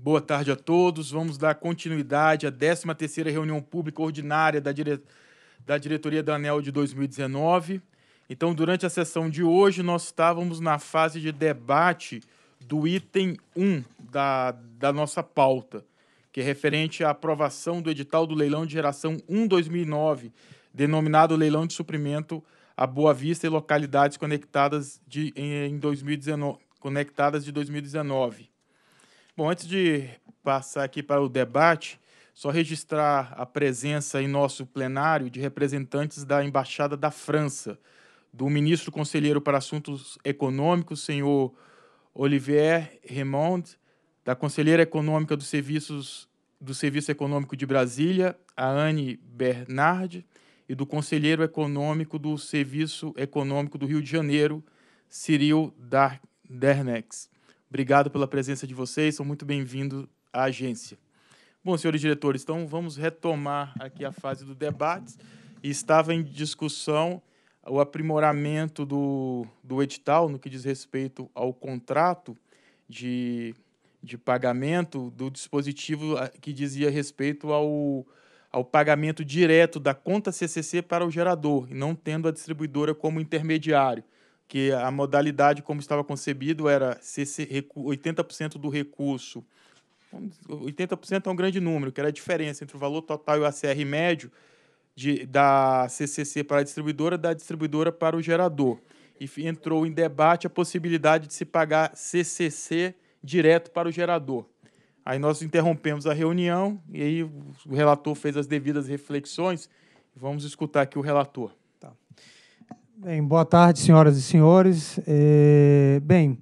Boa tarde a todos. Vamos dar continuidade à 13ª reunião pública ordinária da, dire... da diretoria da ANEL de 2019. Então, durante a sessão de hoje, nós estávamos na fase de debate do item 1 da, da nossa pauta, que é referente à aprovação do edital do leilão de geração 1-2009, denominado leilão de suprimento a Boa Vista e localidades conectadas de, em 2019, conectadas de 2019. Bom, antes de passar aqui para o debate, só registrar a presença em nosso plenário de representantes da Embaixada da França, do ministro conselheiro para assuntos econômicos, senhor Olivier Raymond, da conselheira econômica dos serviços do Serviço Econômico de Brasília, a Anne Bernard, e do conselheiro econômico do Serviço Econômico do Rio de Janeiro, Cyril Darnex. Obrigado pela presença de vocês, são muito bem-vindos à agência. Bom, senhores diretores, então vamos retomar aqui a fase do debate. estava em discussão o aprimoramento do, do edital no que diz respeito ao contrato de, de pagamento do dispositivo ah, que dizia respeito ao, ao pagamento direto da conta CCC para o gerador, e não tendo a distribuidora como intermediário que a modalidade como estava concebido era 80% do recurso. 80% é um grande número, que era a diferença entre o valor total e o ACR médio de, da CCC para a distribuidora, da distribuidora para o gerador. E entrou em debate a possibilidade de se pagar CCC direto para o gerador. Aí nós interrompemos a reunião e aí o relator fez as devidas reflexões. Vamos escutar aqui o relator. Tá. Bem, boa tarde, senhoras e senhores. É, bem,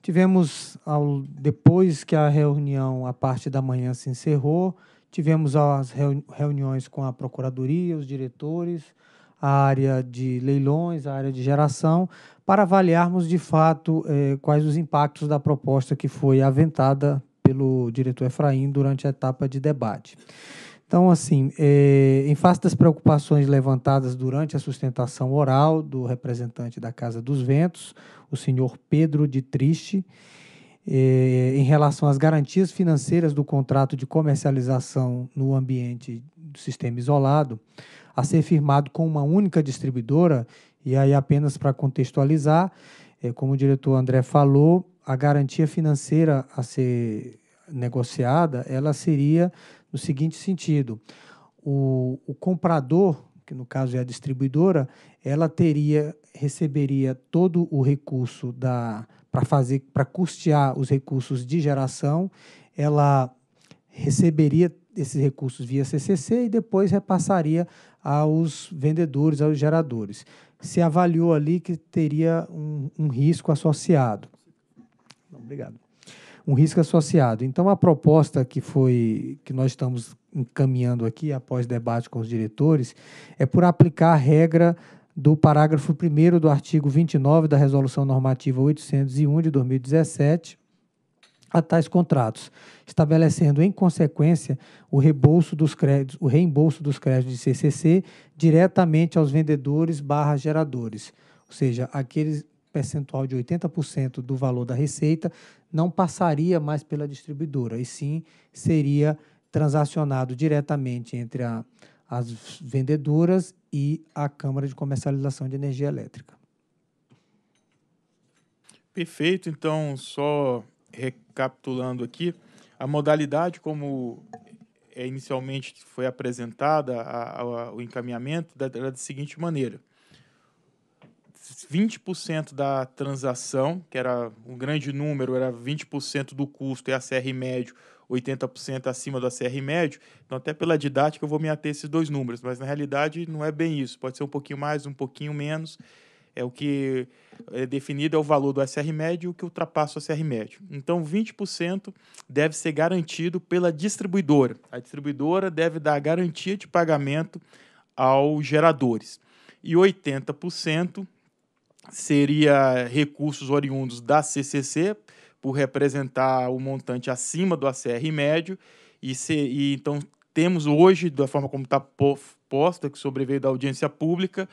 tivemos, ao, depois que a reunião, a parte da manhã se encerrou, tivemos as reuniões com a Procuradoria, os diretores, a área de leilões, a área de geração, para avaliarmos de fato é, quais os impactos da proposta que foi aventada pelo diretor Efraim durante a etapa de debate. Então, assim, é, em face das preocupações levantadas durante a sustentação oral do representante da Casa dos Ventos, o senhor Pedro de Triste, é, em relação às garantias financeiras do contrato de comercialização no ambiente do sistema isolado, a ser firmado com uma única distribuidora, e aí apenas para contextualizar, é, como o diretor André falou, a garantia financeira a ser negociada, ela seria no seguinte sentido: o, o comprador, que no caso é a distribuidora, ela teria receberia todo o recurso da para fazer para custear os recursos de geração, ela receberia esses recursos via CCC e depois repassaria aos vendedores, aos geradores. Se avaliou ali que teria um, um risco associado. Obrigado um risco associado. Então, a proposta que foi que nós estamos encaminhando aqui, após debate com os diretores, é por aplicar a regra do parágrafo 1 do artigo 29 da Resolução Normativa 801 de 2017 a tais contratos, estabelecendo em consequência o reembolso dos créditos, o reembolso dos créditos de CCC diretamente aos vendedores/geradores, ou seja, aqueles percentual de 80% do valor da receita não passaria mais pela distribuidora, e sim seria transacionado diretamente entre a, as vendedoras e a Câmara de Comercialização de Energia Elétrica. Perfeito, então, só recapitulando aqui, a modalidade como é, inicialmente foi apresentada a, a, o encaminhamento era é da seguinte maneira. 20% da transação, que era um grande número, era 20% do custo e CR médio, 80% acima do ACR médio. Então, até pela didática, eu vou me ater a esses dois números, mas na realidade não é bem isso. Pode ser um pouquinho mais, um pouquinho menos. É o que é definido é o valor do SR médio e o que ultrapassa o SR médio. Então, 20% deve ser garantido pela distribuidora. A distribuidora deve dar garantia de pagamento aos geradores. E 80% seria recursos oriundos da CCC, por representar o montante acima do ACR médio, e, se, e então temos hoje, da forma como está posta, que sobreveio da audiência pública,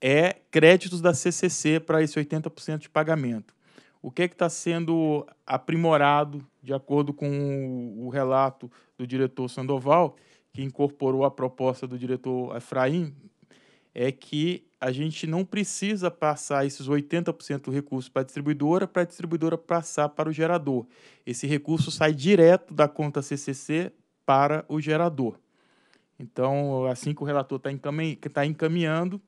é créditos da CCC para esse 80% de pagamento. O que é está sendo aprimorado, de acordo com o, o relato do diretor Sandoval, que incorporou a proposta do diretor Efraim, é que a gente não precisa passar esses 80% do recurso para a distribuidora, para a distribuidora passar para o gerador. Esse recurso sai direto da conta CCC para o gerador. Então, assim que o relator está tá encaminhando,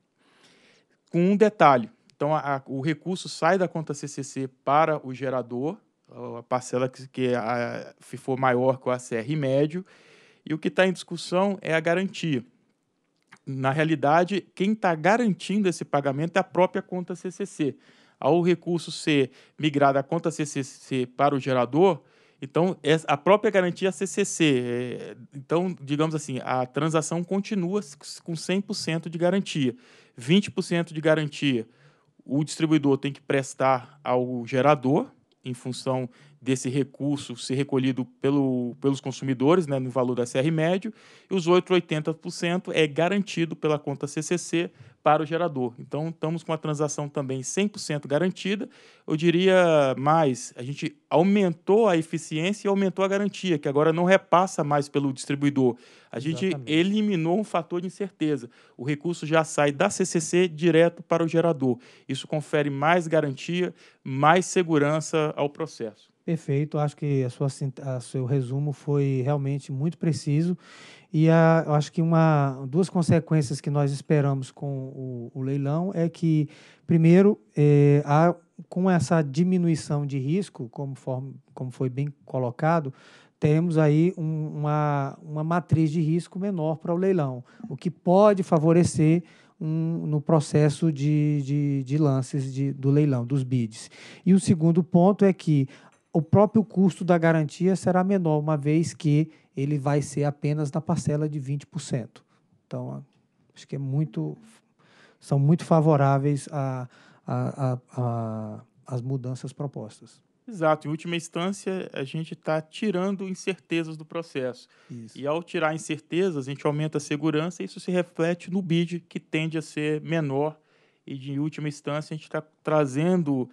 com um detalhe. Então, a, a, o recurso sai da conta CCC para o gerador, a parcela que, que é a, for maior que o ACR médio, e o que está em discussão é a garantia na realidade, quem está garantindo esse pagamento é a própria conta CCC. Ao recurso ser migrado da conta CCC para o gerador, então a própria garantia CCC. É é, então, digamos assim, a transação continua com 100% de garantia. 20% de garantia o distribuidor tem que prestar ao gerador, em função desse recurso ser recolhido pelo, pelos consumidores, né, no valor da CR médio, e os outros 80% é garantido pela conta CCC para o gerador. Então, estamos com a transação também 100% garantida. Eu diria mais, a gente aumentou a eficiência e aumentou a garantia, que agora não repassa mais pelo distribuidor. A gente Exatamente. eliminou um fator de incerteza. O recurso já sai da CCC direto para o gerador. Isso confere mais garantia, mais segurança ao processo. Perfeito, acho que a sua, a seu resumo foi realmente muito preciso e a, acho que uma, duas consequências que nós esperamos com o, o leilão é que, primeiro, é, há, com essa diminuição de risco, como, for, como foi bem colocado, temos aí um, uma, uma matriz de risco menor para o leilão, o que pode favorecer um, no processo de, de, de lances de, do leilão, dos bids. E o segundo ponto é que o próprio custo da garantia será menor, uma vez que ele vai ser apenas na parcela de 20%. Então, acho que é muito, são muito favoráveis a, a, a, a as mudanças propostas. Exato. Em última instância, a gente está tirando incertezas do processo. Isso. E ao tirar incertezas, a gente aumenta a segurança e isso se reflete no bid, que tende a ser menor. E, de última instância, a gente está trazendo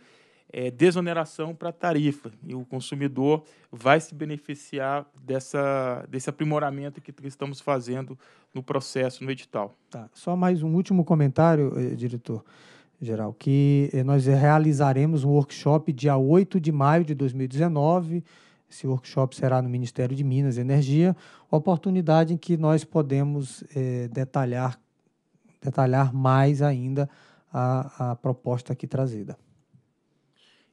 é, desoneração para tarifa. E o consumidor vai se beneficiar dessa, desse aprimoramento que estamos fazendo no processo, no edital. Tá. Só mais um último comentário, eh, diretor geral, que eh, nós realizaremos um workshop dia 8 de maio de 2019. Esse workshop será no Ministério de Minas e Energia, oportunidade em que nós podemos eh, detalhar, detalhar mais ainda a, a proposta aqui trazida.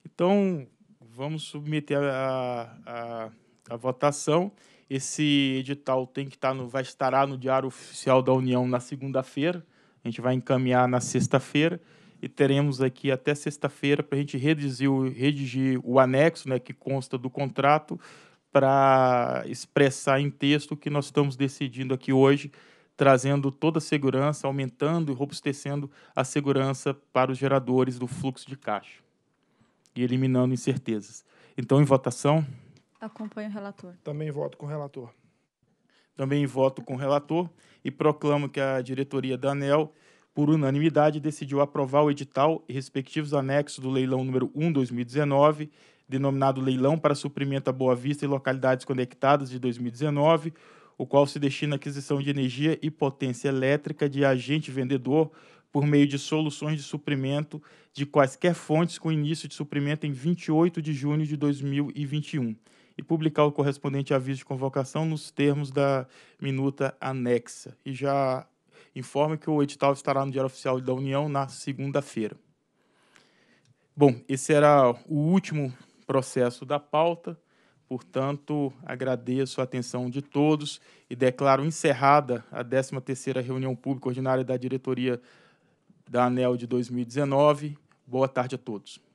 Então, vamos submeter a, a, a votação. Esse edital tem que estar tá no, vai no Diário Oficial da União na segunda-feira. A gente vai encaminhar na sexta-feira e teremos aqui até sexta-feira para a gente redigir o, redigir o anexo, né, que consta do contrato, para expressar em texto o que nós estamos decidindo aqui hoje, trazendo toda a segurança, aumentando e robustecendo a segurança para os geradores do fluxo de caixa e eliminando incertezas. Então, em votação. Acompanho o relator. Também voto com o relator. Também voto com o relator e proclamo que a diretoria da ANEL, por unanimidade, decidiu aprovar o edital e respectivos anexos do leilão número 1-2019, denominado Leilão para Suprimento a Boa Vista e Localidades Conectadas de 2019, o qual se destina à aquisição de energia e potência elétrica de agente vendedor por meio de soluções de suprimento de quaisquer fontes com início de suprimento em 28 de junho de 2021 e publicar o correspondente aviso de convocação nos termos da minuta anexa. E já informa que o edital estará no Diário Oficial da União na segunda-feira. Bom, esse era o último processo da pauta. Portanto, agradeço a atenção de todos e declaro encerrada a 13ª reunião pública ordinária da diretoria da ANEL de 2019. Boa tarde a todos.